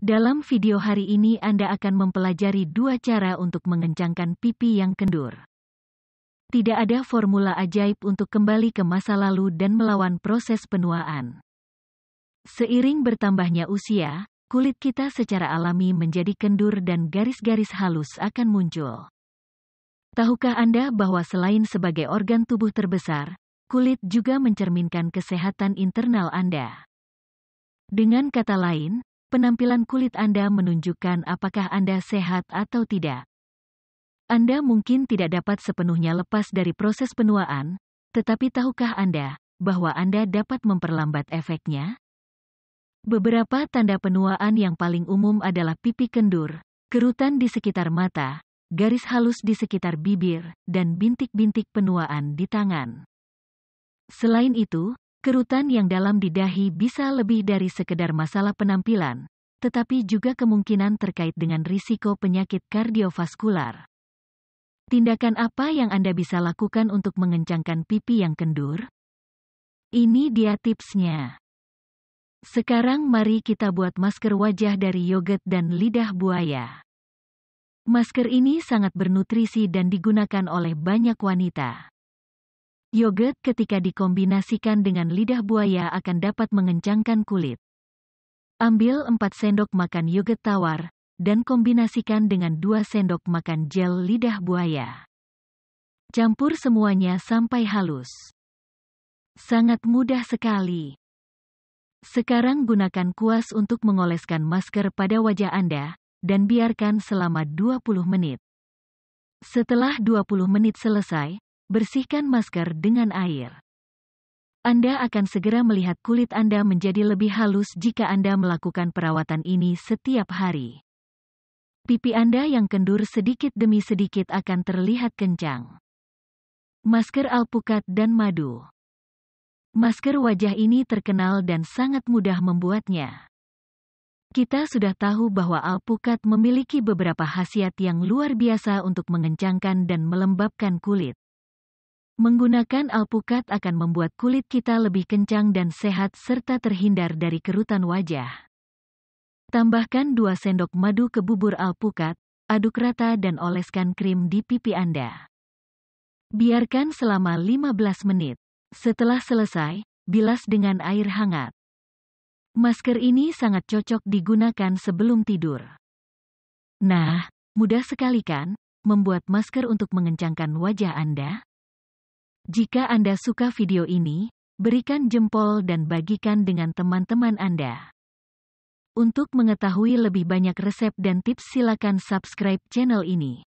Dalam video hari ini Anda akan mempelajari dua cara untuk mengencangkan pipi yang kendur. Tidak ada formula ajaib untuk kembali ke masa lalu dan melawan proses penuaan. Seiring bertambahnya usia, kulit kita secara alami menjadi kendur dan garis-garis halus akan muncul. Tahukah Anda bahwa selain sebagai organ tubuh terbesar, kulit juga mencerminkan kesehatan internal Anda? Dengan kata lain, penampilan kulit Anda menunjukkan apakah Anda sehat atau tidak. Anda mungkin tidak dapat sepenuhnya lepas dari proses penuaan, tetapi tahukah Anda bahwa Anda dapat memperlambat efeknya? Beberapa tanda penuaan yang paling umum adalah pipi kendur, kerutan di sekitar mata, garis halus di sekitar bibir, dan bintik-bintik penuaan di tangan. Selain itu, Kerutan yang dalam di dahi bisa lebih dari sekedar masalah penampilan, tetapi juga kemungkinan terkait dengan risiko penyakit kardiovaskular. Tindakan apa yang Anda bisa lakukan untuk mengencangkan pipi yang kendur? Ini dia tipsnya. Sekarang mari kita buat masker wajah dari yogurt dan lidah buaya. Masker ini sangat bernutrisi dan digunakan oleh banyak wanita. Yogurt ketika dikombinasikan dengan lidah buaya akan dapat mengencangkan kulit. Ambil 4 sendok makan yogurt tawar, dan kombinasikan dengan 2 sendok makan gel lidah buaya. Campur semuanya sampai halus. Sangat mudah sekali. Sekarang gunakan kuas untuk mengoleskan masker pada wajah Anda, dan biarkan selama 20 menit. Setelah 20 menit selesai, Bersihkan masker dengan air. Anda akan segera melihat kulit Anda menjadi lebih halus jika Anda melakukan perawatan ini setiap hari. Pipi Anda yang kendur sedikit demi sedikit akan terlihat kencang. Masker alpukat dan madu. Masker wajah ini terkenal dan sangat mudah membuatnya. Kita sudah tahu bahwa alpukat memiliki beberapa khasiat yang luar biasa untuk mengencangkan dan melembabkan kulit. Menggunakan alpukat akan membuat kulit kita lebih kencang dan sehat serta terhindar dari kerutan wajah. Tambahkan 2 sendok madu ke bubur alpukat, aduk rata dan oleskan krim di pipi Anda. Biarkan selama 15 menit. Setelah selesai, bilas dengan air hangat. Masker ini sangat cocok digunakan sebelum tidur. Nah, mudah sekali kan membuat masker untuk mengencangkan wajah Anda? Jika Anda suka video ini, berikan jempol dan bagikan dengan teman-teman Anda. Untuk mengetahui lebih banyak resep dan tips silakan subscribe channel ini.